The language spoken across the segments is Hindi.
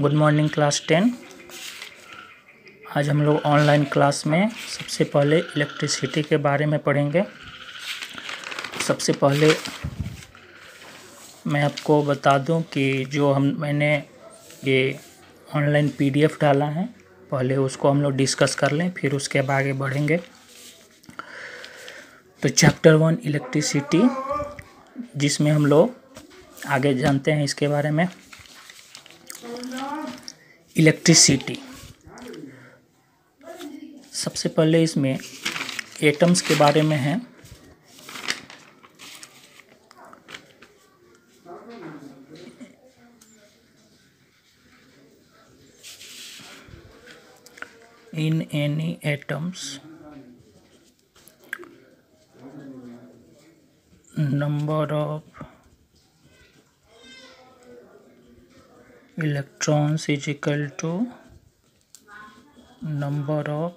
गुड मॉर्निंग क्लास टेन आज हम लोग ऑनलाइन क्लास में सबसे पहले इलेक्ट्रिसिटी के बारे में पढ़ेंगे सबसे पहले मैं आपको बता दूं कि जो हम मैंने ये ऑनलाइन पीडीएफ डाला है पहले उसको हम लोग डिस्कस कर लें फिर उसके अब आगे बढ़ेंगे तो चैप्टर वन इलेक्ट्रिसिटी जिसमें हम लोग आगे जानते हैं इसके बारे में इलेक्ट्रिसिटी सबसे पहले इसमें एटम्स के बारे में है in any atoms number of electrons is equal to number of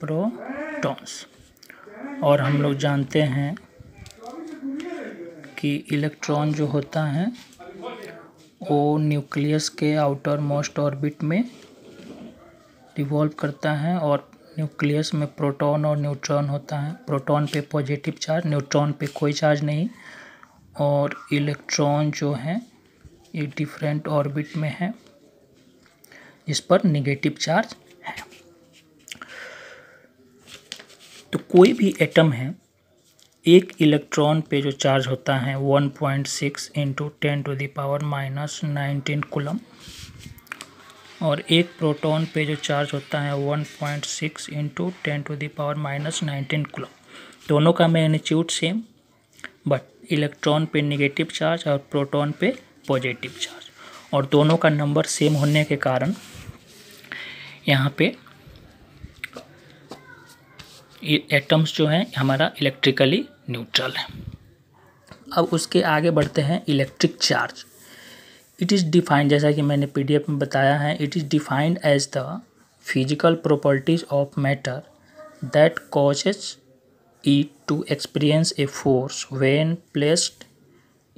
protons और हम लोग जानते हैं कि इलेक्ट्रॉन जो होता है वो न्यूक्लियस के आउटर मोस्ट ऑर्बिट में रिवॉल्व करता है और न्यूक्लियस में प्रोटॉन और न्यूट्रॉन होता है प्रोटॉन पे पॉजिटिव चार्ज न्यूट्रॉन पे कोई चार्ज नहीं और इलेक्ट्रॉन जो है ये डिफरेंट ऑर्बिट में है जिस पर निगेटिव चार्ज है तो कोई भी एटम है एक इलेक्ट्रॉन पे जो चार्ज होता है 1.6 point six into ten to the power minus nineteen coulomb और एक प्रोटॉन पे जो चार्ज होता है 1.6 point six into ten to the power minus nineteen coulomb दोनों का मैग्नीट्यूड सेम बट इलेक्ट्रॉन पे नेगेटिव चार्ज और प्रोटॉन पे पॉजिटिव चार्ज और दोनों का नंबर सेम होने के कारण यहाँ पे एटम्स जो हैं हमारा इलेक्ट्रिकली न्यूट्रल है अब उसके आगे बढ़ते हैं electric charge it is defined जैसा कि मैंने पीडीएफ में बताया है it is defined as the physical properties of matter that causes it to experience a force when placed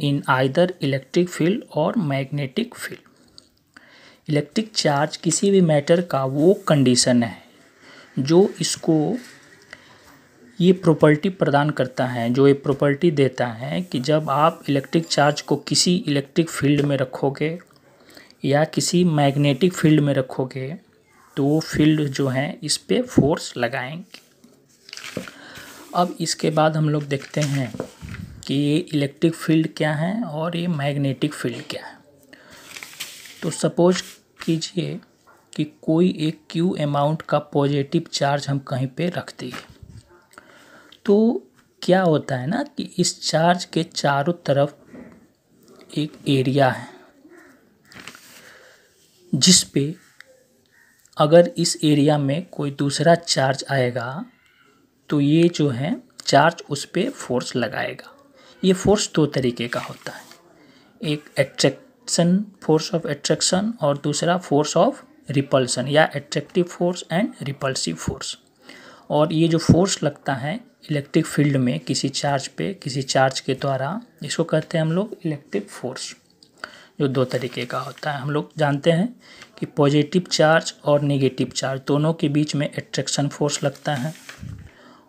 in either electric field और मैग्नेटिक फील्ड इलेक्ट्रिक चार्ज किसी भी मैटर का वो कंडीशन है जो इसको ये प्रॉपर्टी प्रदान करता है जो ये प्रॉपर्टी देता है कि जब आप इलेक्ट्रिक चार्ज को किसी इलेक्ट्रिक फील्ड में रखोगे या किसी मैग्नेटिक फील्ड में रखोगे तो वो फील्ड जो है इस पर फोर्स लगाएंगे अब इसके बाद हम लोग देखते हैं कि ये इलेक्ट्रिक फील्ड क्या है और ये मैग्नेटिक फील्ड क्या है तो सपोज कीजिए कि कोई एक क्यू अमाउंट का पॉजिटिव चार्ज हम कहीं पे रख दिए तो क्या होता है ना कि इस चार्ज के चारों तरफ एक एरिया है जिस पे अगर इस एरिया में कोई दूसरा चार्ज आएगा तो ये जो है चार्ज उस पर फोर्स लगाएगा ये फोर्स दो तरीके का होता है एक एट्रैक्शन फोर्स ऑफ एट्रैक्शन और दूसरा फोर्स ऑफ रिपल्सन या attractive force and repulsive force और ये जो फोर्स लगता है इलेक्ट्रिक फील्ड में किसी चार्ज पे किसी चार्ज के द्वारा इसको कहते हैं हम लोग इलेक्ट्रिक फोर्स जो दो तरीके का होता है हम लोग जानते हैं कि पॉजिटिव चार्ज और नेगेटिव चार्ज दोनों के बीच में एट्रैक्शन फोर्स लगता है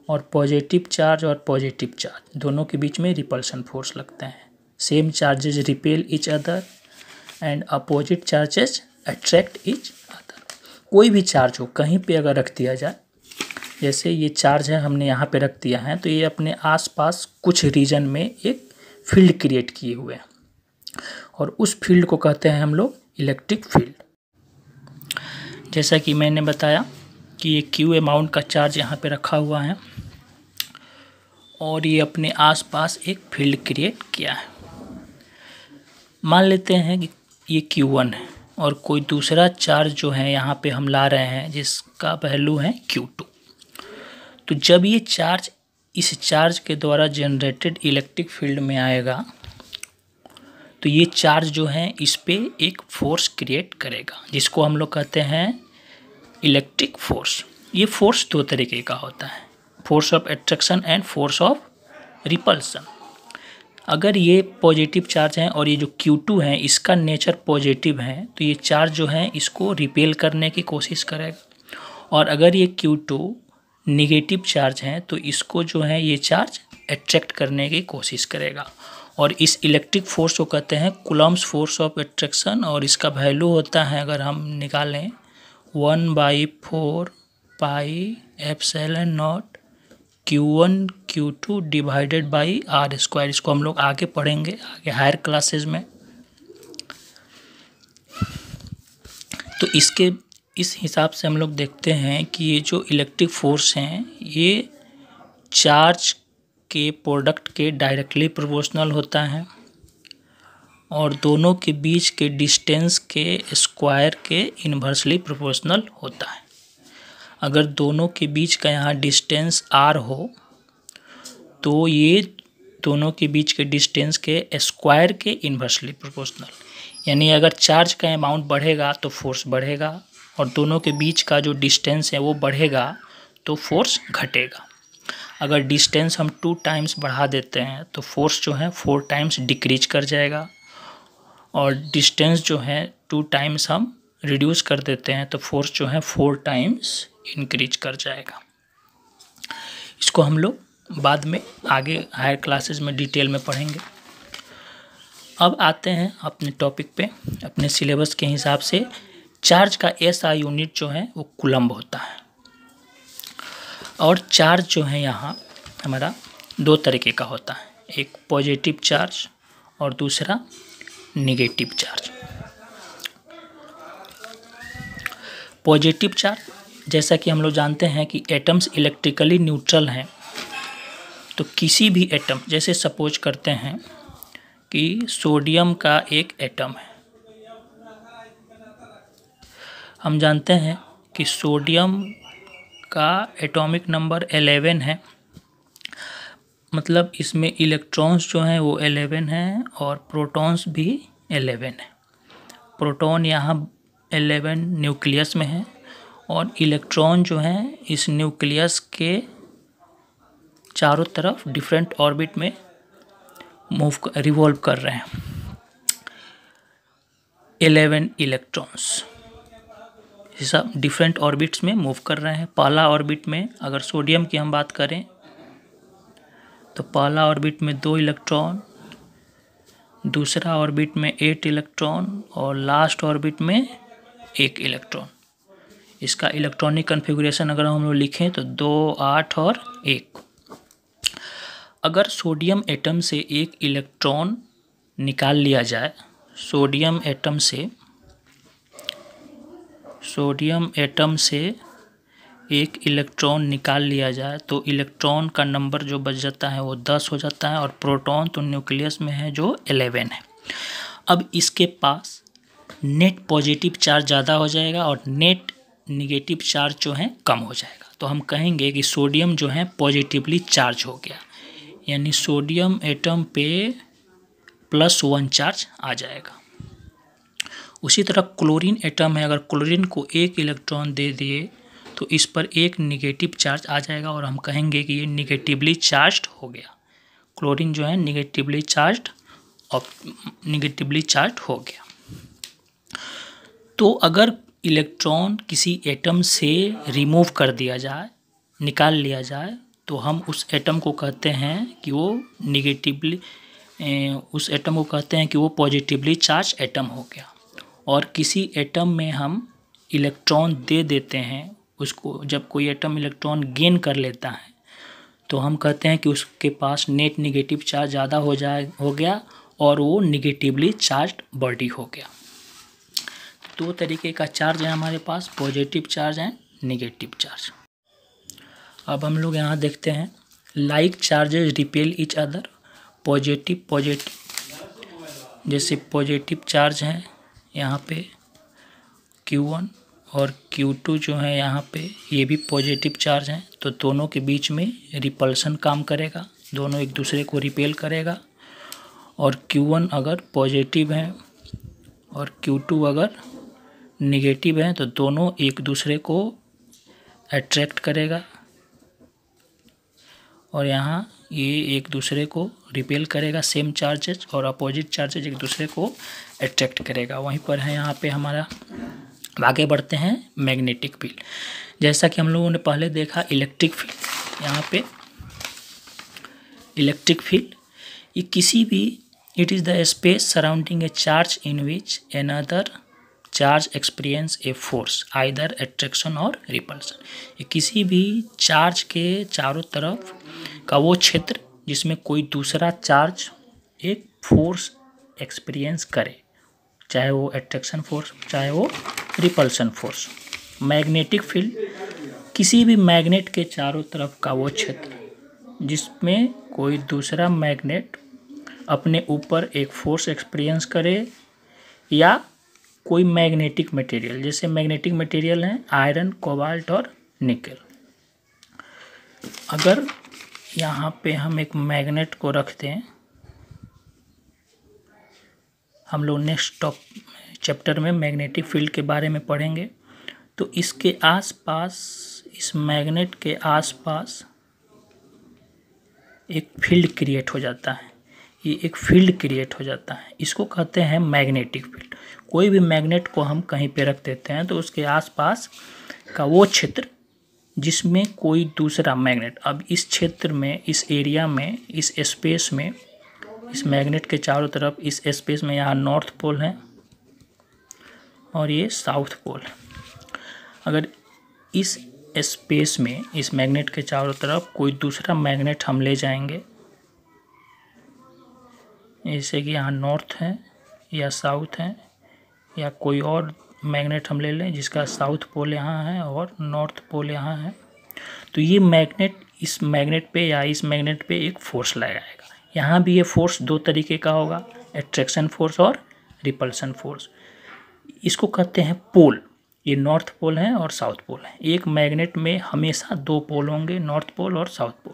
और पॉजिटिव चार्ज और पॉजिटिव चार्ज दोनों के बीच में रिपल्शन फोर्स लगता है same charges repel each other and opposite charges attract each other कोई भी चार्ज हो कहीं पे अगर रख दिया जाए जैसे ये चार्ज है हमने यहाँ पे रख दिया है तो ये अपने आसपास कुछ रीजन में एक फील्ड क्रिएट किए हुए हैं और उस फील्ड को कहते हैं हम लोग इलेक्ट्रिक फील्ड जैसा कि मैंने बताया कि ये क्यू अमाउंट का चार्ज यहाँ पे रखा हुआ है और ये अपने आसपास एक फील्ड क्रिएट किया है मान लेते हैं कि ये क्यू वन है और कोई दूसरा चार्ज जो है यहाँ पे हम ला रहे हैं जिसका पहलू है क्यू टू तो जब ये चार्ज इस चार्ज के द्वारा जनरेटेड इलेक्ट्रिक फील्ड में आएगा तो ये चार्ज जो है इस पर एक फोर्स क्रिएट करेगा जिसको हम लोग कहते हैं इलेक्ट्रिक फोर्स ये फोर्स दो तरीके का होता है force of attraction and force of repulsion अगर ये पॉजिटिव चार्ज हैं और ये जो Q2 है इसका नेचर पॉजिटिव है तो ये चार्ज जो है इसको रिपेल करने की कोशिश करेगा और अगर ये Q2 नेगेटिव चार्ज हैं तो इसको जो है ये चार्ज अट्रैक्ट करने की कोशिश करेगा और इस इलेक्ट्रिक फोर्स को कहते हैं कुलम्स फोर्स ऑफ एट्रैक्शन और इसका वैल्यू होता है अगर हम निकालें one by four pi epsilon naught Q one Q two divided by R square इसको हम लोग आगे पढ़ेंगे आगे हायर क्लासेज में तो इसके इस हिसाब से हम लोग देखते हैं कि ये जो इलेक्ट्रिक फोर्स हैं ये चार्ज के प्रोडक्ट के डायरेक्टली प्रोपोर्शनल होता है और दोनों के बीच के डिस्टेंस के स्क्वायर के इन्वर्सली प्रोपोर्शनल होता है अगर दोनों के बीच का यहाँ डिस्टेंस आर हो तो ये दोनों के बीच के डिस्टेंस के स्क्वायर के इन्वर्सली प्रोपोर्शनल यानी अगर चार्ज का अमाउंट बढ़ेगा तो फोर्स बढ़ेगा और दोनों के बीच का जो डिस्टेंस है वो बढ़ेगा तो फोर्स घटेगा अगर डिस्टेंस हम टू टाइम्स बढ़ा देते हैं तो फोर्स जो है फोर टाइम्स डिक्रीज कर जाएगा और डिस्टेंस जो है टू टाइम्स हम रिड्यूस कर देते हैं तो फोर्स जो है फोर टाइम्स इंक्रीज कर जाएगा इसको हम लोग बाद में आगे हायर क्लासेस में डिटेल में पढ़ेंगे अब आते हैं अपने टॉपिक पे अपने सिलेबस के हिसाब से चार्ज का ऐसा यूनिट जो है वो कुलम्ब होता है और चार्ज जो है यहाँ हमारा दो तरीके का होता है एक पॉजिटिव चार्ज और दूसरा निगेटिव चार्ज पॉजिटिव चार्ज जैसा कि हम लोग जानते हैं कि एटम्स इलेक्ट्रिकली न्यूट्रल हैं तो किसी भी एटम जैसे सपोज करते हैं कि सोडियम का एक एटम है हम जानते हैं कि सोडियम का एटॉमिक नंबर एलेवन है मतलब इसमें इलेक्ट्रॉन्स जो हैं वो एलेवन हैं और प्रोटॉन्स भी एलेवन हैं प्रोटॉन यहाँ एलेवन न्यूक्लियस में है और इलेक्ट्रॉन जो हैं इस न्यूक्लियस के चारों तरफ डिफरेंट ऑर्बिट में मूव रिवॉल्व कर रहे हैं एलेवन इलेक्ट्रॉन्स सब डिफरेंट ऑर्बिट्स में मूव कर रहे हैं पहला ऑर्बिट में अगर सोडियम की हम बात करें तो पहला ऑर्बिट में दो इलेक्ट्रॉन दूसरा ऑर्बिट में एट इलेक्ट्रॉन और लास्ट ऑर्बिट में एक इलेक्ट्रॉन इसका इलेक्ट्रॉनिक कन्फिग्रेशन अगर हम लोग लिखें तो दो आठ और एक अगर सोडियम एटम से एक इलेक्ट्रॉन निकाल लिया जाए सोडियम एटम से सोडियम एटम से एक इलेक्ट्रॉन निकाल लिया जाए तो इलेक्ट्रॉन का नंबर जो बच जाता है वो दस हो जाता है और प्रोटॉन तो न्यूक्लियस में है जो एलेवन है अब इसके पास नेट पॉजिटिव चार्ज ज़्यादा हो जाएगा और नेट निगेटिव चार्ज जो है कम हो जाएगा तो हम कहेंगे कि सोडियम जो है पॉजिटिवली चार्ज हो गया यानी सोडियम एटम पे प्लस वन चार्ज आ जाएगा उसी तरह क्लोरीन एटम है अगर क्लोरीन को एक इलेक्ट्रॉन दे दिए तो इस पर एक निगेटिव चार्ज आ जाएगा और हम कहेंगे कि ये निगेटिवली चार्ज हो गया क्लोरीन जो है निगेटिवली चार्ज निगेटिवली चार्ज हो गया तो अगर इलेक्ट्रॉन किसी एटम से रिमूव कर दिया जाए निकाल लिया जाए तो हम उस एटम को कहते हैं कि वो निगेटिवली उस एटम को कहते हैं कि वो पॉजिटिवली चार्ज एटम हो गया और किसी एटम में हम इलेक्ट्रॉन दे देते हैं उसको जब कोई एटम इलेक्ट्रॉन गेन कर लेता है तो हम कहते हैं कि उसके पास नेट निगेटिव चार्ज ज़्यादा हो जाए हो गया और वो निगेटिवली चार्ज बॉडी हो गया दो तरीके का चार्ज है हमारे पास positive charge and negative charge अब हम लोग यहाँ देखते हैं like charges repel each other positive positive जैसे पॉजिटिव चार्ज है यहाँ पे Q1 और Q2 जो है यहाँ पे ये भी पॉजिटिव चार्ज हैं तो दोनों के बीच में रिपल्सन काम करेगा दोनों एक दूसरे को रिपेल करेगा और Q1 अगर पॉजिटिव है और Q2 अगर निगेटिव है तो दोनों एक दूसरे को अट्रैक्ट करेगा और यहाँ ये एक दूसरे को रिपेल करेगा सेम चार्जेज और अपोजिट चार्जेज एक दूसरे को अट्रैक्ट करेगा वहीं पर है यहाँ पे हमारा आगे बढ़ते हैं मैग्नेटिक फील्ड जैसा कि हम लोगों ने पहले देखा इलेक्ट्रिक फील्ड यहाँ पे इलेक्ट्रिक फील्ड ये किसी भी it is the space surrounding a charge in which another charge experience a force either attraction और रिपल्सन ये किसी भी चार्ज के चारों तरफ का वो क्षेत्र जिसमें कोई दूसरा चार्ज एक फोर्स एक्सपीरियंस करे चाहे वो एट्रैक्शन फोर्स चाहे वो रिपल्सन फोर्स मैग्नेटिक फील्ड किसी भी मैग्नेट के चारों तरफ का वो क्षेत्र जिसमें कोई दूसरा मैग्नेट अपने ऊपर एक फोर्स एक्सपीरियंस करे या कोई मैग्नेटिक मटेरियल जैसे मैग्नेटिक मटेरियल हैं आयरन कोबाल्ट और निकल अगर यहाँ पे हम एक मैग्नेट को रखते हैं हम लोग नेक्स्ट टॉप चैप्टर में मैग्नेटिक फील्ड के बारे में पढ़ेंगे तो इसके आसपास इस मैग्नेट के आसपास एक फील्ड क्रिएट हो जाता है ये एक फील्ड क्रिएट हो जाता है इसको कहते हैं मैग्नेटिक फील्ड कोई भी मैग्नेट को हम कहीं पे रख देते हैं तो उसके आसपास का वो क्षेत्र जिसमें कोई दूसरा मैग्नेट अब इस क्षेत्र में इस एरिया में इस स्पेस में इस मैग्नेट के चारों तरफ इस स्पेस में यहाँ नॉर्थ पोल है और ये साउथ पोल अगर इस स्पेस में इस मैग्नेट के चारों तरफ कोई दूसरा मैग्नेट हम ले जाएंगे जैसे कि यहाँ नॉर्थ है या साउथ है या कोई और मैग्नेट हम ले लें जिसका साउथ पोल यहाँ है और नॉर्थ पोल यहाँ है तो ये मैग्नेट इस मैग्नेट पे या इस मैग्नेट पे एक फोर्स लगाएगा यहाँ भी ये फोर्स दो तरीके का होगा एट्रैक्शन फोर्स और रिपल्सन फोर्स इसको कहते हैं पोल ये नॉर्थ पोल है और साउथ पोल है एक मैग्नेट में हमेशा दो पोल होंगे नॉर्थ पोल और साउथ पोल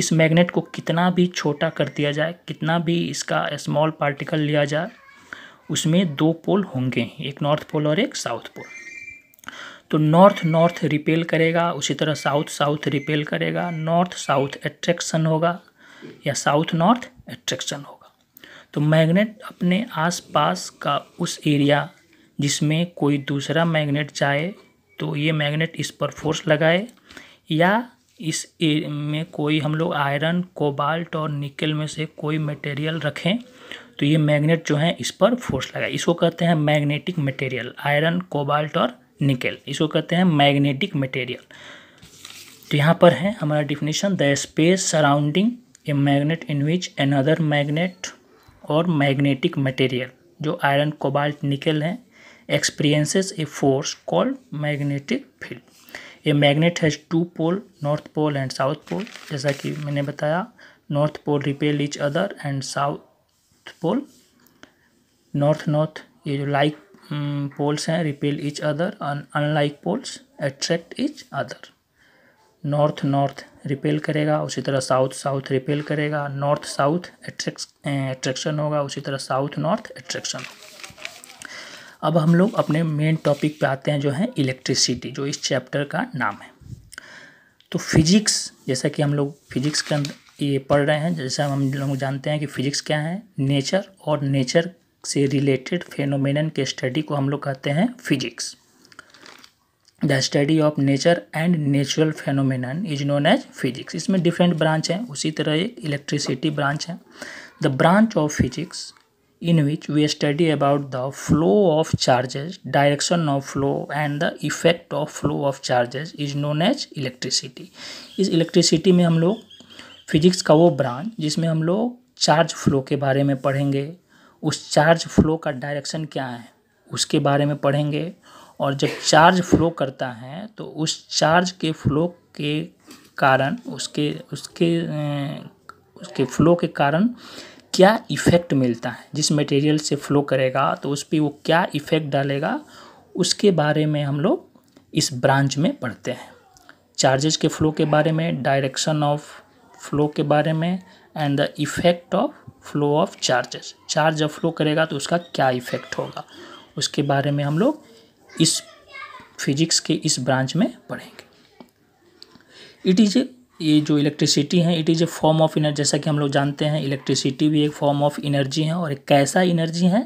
इस मैग्नेट को कितना भी छोटा कर दिया जाए कितना भी इसका स्मॉल पार्टिकल लिया जाए उसमें दो पोल होंगे एक नॉर्थ पोल और एक साउथ पोल तो नॉर्थ नॉर्थ रिपेल करेगा उसी तरह साउथ साउथ रिपेल करेगा नॉर्थ साउथ एट्रैक्शन होगा या साउथ नॉर्थ एट्रैक्शन होगा तो मैग्नेट अपने आसपास का उस एरिया जिसमें कोई दूसरा मैग्नेट जाए तो ये मैग्नेट इस पर फोर्स लगाए या इस में कोई हम लोग आयरन कोबाल्ट और निकल में से कोई मटेरियल रखें तो ये मैग्नेट जो है इस पर फोर्स लगाए इसको कहते हैं मैग्नेटिक मटेरियल आयरन कोबाल्ट और निकल इसको कहते हैं मैग्नेटिक मटेरियल तो यहाँ पर है हमारा definition the space surrounding a magnet in which another magnet और मैग्नेटिक मटेरियल जो आयरन कोबाल्ट निकल हैं experiences a force called magnetic field a magnet has two pole north pole and south pole जैसा कि मैंने बताया north pole repel each other and south pole north north ये जो लाइक पोल्स mm, हैं repel each other unlike poles attract each other north north repel करेगा उसी तरह साउथ साउथ रिपेल करेगा नॉर्थ साउथ एट्रैक्शन अं, होगा उसी तरह साउथ नॉर्थ एट्रैक्शन अब हम लोग अपने मेन टॉपिक पे आते हैं जो है इलेक्ट्रिसिटी जो इस चैप्टर का नाम है तो फिजिक्स जैसा कि हम लोग फिजिक्स के अंदर ये पढ़ रहे हैं जैसा हम लोग जानते हैं कि फिजिक्स क्या है नेचर और नेचर से रिलेटेड फेनोमेनन के स्टडी को हम लोग कहते हैं physics the study of nature and natural phenomena is known as physics इसमें डिफरेंट ब्रांच हैं उसी तरह एक इलेक्ट्रिसिटी ब्रांच है the branch of physics in which we study about the flow of charges direction of flow and the effect of flow of charges is known as electricity इस इलेक्ट्रिसिटी में हम लोग फिजिक्स का वो ब्रांच जिसमें हम लोग चार्ज फ्लो के बारे में पढ़ेंगे उस चार्ज फ्लो का डायरेक्शन क्या है उसके बारे में पढ़ेंगे और जब चार्ज फ्लो करता है तो उस चार्ज के फ्लो के कारण उसके उसके उसके फ्लो के कारण क्या इफ़ेक्ट मिलता है जिस मटेरियल से फ्लो करेगा तो उस पर वो क्या इफ़ेक्ट डालेगा उसके बारे में हम लोग इस ब्रांच में पढ़ते हैं चार्जेस के फ्लो के बारे में डायरेक्शन ऑफ फ्लो के बारे में and the effect of flow of charges charge जब फ्लो करेगा तो उसका क्या इफ़ेक्ट होगा उसके बारे में हम लोग इस फिजिक्स के इस ब्रांच में पढ़ेंगे इट इज़ ए ये जो इलेक्ट्रिसिटी है it is a form of energy जैसा कि हम लोग जानते हैं इलेक्ट्रिसिटी भी एक फॉर्म ऑफ एनर्जी है और एक कैसा एनर्जी है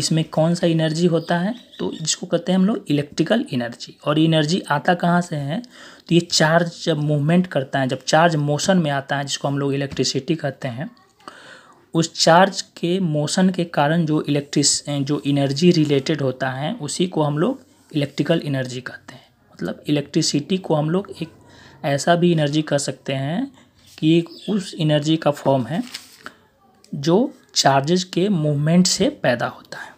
इसमें कौन सा एनर्जी होता है तो जिसको कहते हैं हम लोग इलेक्ट्रिकल एनर्जी और एनर्जी आता कहाँ से है तो ये चार्ज जब मूवमेंट करता है जब चार्ज मोशन में आता है जिसको हम लोग इलेक्ट्रिसिटी कहते हैं उस चार्ज के मोशन के कारण जो इलेक्ट्रिस जो इनर्जी रिलेटेड होता है उसी को हम लोग इलेक्ट्रिकल एनर्जी कहते हैं मतलब इलेक्ट्रिसिटी को हम लोग एक ऐसा भी एनर्जी कह सकते हैं कि उस एनर्जी का फॉर्म है जो चार्जेज के मूवमेंट से पैदा होता है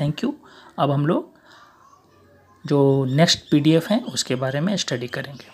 थैंक यू अब हम लोग जो नेक्स्ट पीडीएफ हैं उसके बारे में स्टडी करेंगे